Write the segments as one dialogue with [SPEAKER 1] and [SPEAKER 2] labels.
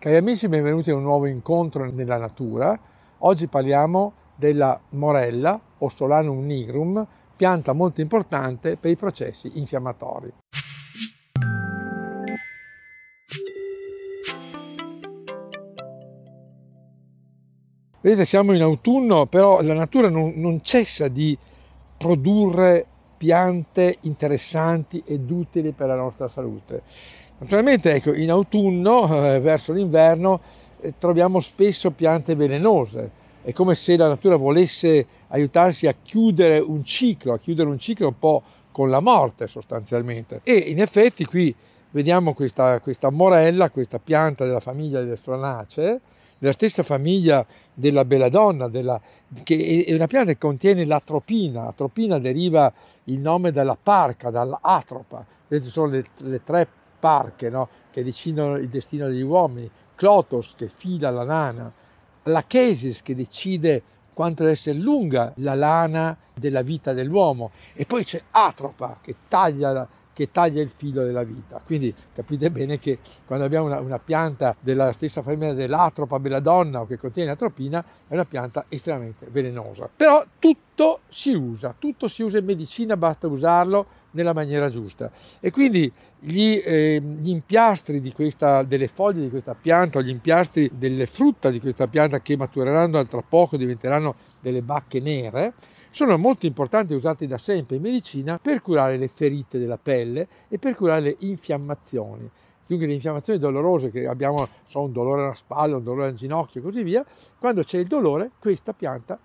[SPEAKER 1] Cari amici, benvenuti a un nuovo incontro nella natura. Oggi parliamo della morella o Solanum nigrum, pianta molto importante per i processi infiammatori. Vedete, siamo in autunno, però la natura non, non cessa di produrre piante interessanti ed utili per la nostra salute. Naturalmente ecco, in autunno, eh, verso l'inverno, eh, troviamo spesso piante velenose. È come se la natura volesse aiutarsi a chiudere un ciclo, a chiudere un ciclo un po' con la morte sostanzialmente. E in effetti qui vediamo questa, questa morella, questa pianta della famiglia delle stranacee, della stessa famiglia della Belladonna, della, che è una pianta che contiene l'atropina. L'atropina deriva il nome dalla parca, dall'atropa. Vedete, sono le, le tre parche no? che decidono il destino degli uomini. Clotos che fida la lana, la chesis che decide quanto deve essere lunga la lana della vita dell'uomo e poi c'è Atropa che taglia che taglia il filo della vita. Quindi capite bene che quando abbiamo una, una pianta della stessa famiglia dell'atropa belladonna o che contiene atropina, è una pianta estremamente velenosa. Però tutto si usa, tutto si usa in medicina, basta usarlo nella maniera giusta. E quindi gli, eh, gli impiastri questa, delle foglie di questa pianta, o gli impiastri delle frutta di questa pianta che matureranno tra poco diventeranno delle bacche nere, sono molto importanti e usati da sempre in medicina per curare le ferite della pelle e per curare le infiammazioni. Dunque le infiammazioni dolorose che abbiamo, so, un dolore alla spalla, un dolore al ginocchio e così via, quando c'è il dolore questa pianta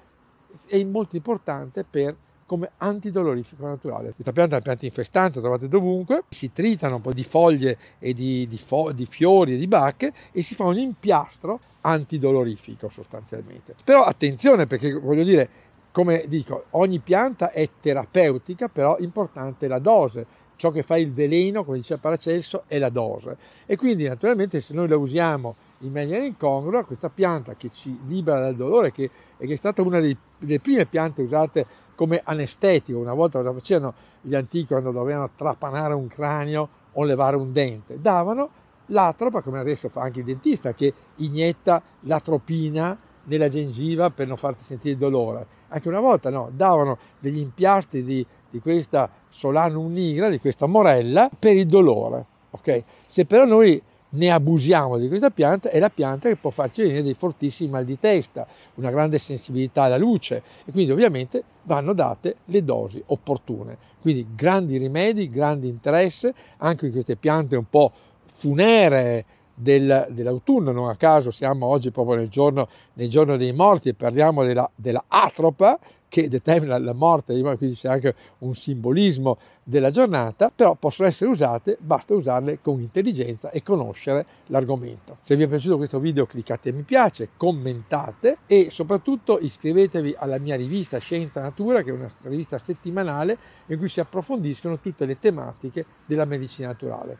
[SPEAKER 1] è molto importante per come antidolorifico naturale. Questa pianta è una pianta infestante, la trovate dovunque, si tritano un po' di foglie e di, di, fo- di fiori e di bacche e si fa un impiastro antidolorifico sostanzialmente. Però attenzione perché voglio dire, come dico, ogni pianta è terapeutica, però importante è la dose. Ciò che fa il veleno, come dice Paracelso, è la dose. E quindi naturalmente se noi la usiamo in maniera incongrua questa pianta che ci libera dal dolore che, e che è stata una dei, delle prime piante usate come anestetico. Una volta cosa facevano gli antichi quando dovevano trapanare un cranio o levare un dente? Davano l'atropa, come adesso fa anche il dentista, che inietta l'atropina nella gengiva per non farti sentire il dolore. Anche una volta no, davano degli impiasti di, di questa solanum nigra, di questa morella, per il dolore. Okay? Se però noi ne abusiamo di questa pianta, è la pianta che può farci venire dei fortissimi mal di testa, una grande sensibilità alla luce e quindi ovviamente vanno date le dosi opportune. Quindi grandi rimedi, grande interesse anche in queste piante un po' funere, del, dell'autunno, non a caso siamo oggi proprio nel giorno, nel giorno dei morti e parliamo della, della, atropa che determina la morte, quindi c'è anche un simbolismo della giornata, però possono essere usate, basta usarle con intelligenza e conoscere l'argomento. Se vi è piaciuto questo video cliccate mi piace, commentate e soprattutto iscrivetevi alla mia rivista Scienza Natura, che è una rivista settimanale in cui si approfondiscono tutte le tematiche della medicina naturale.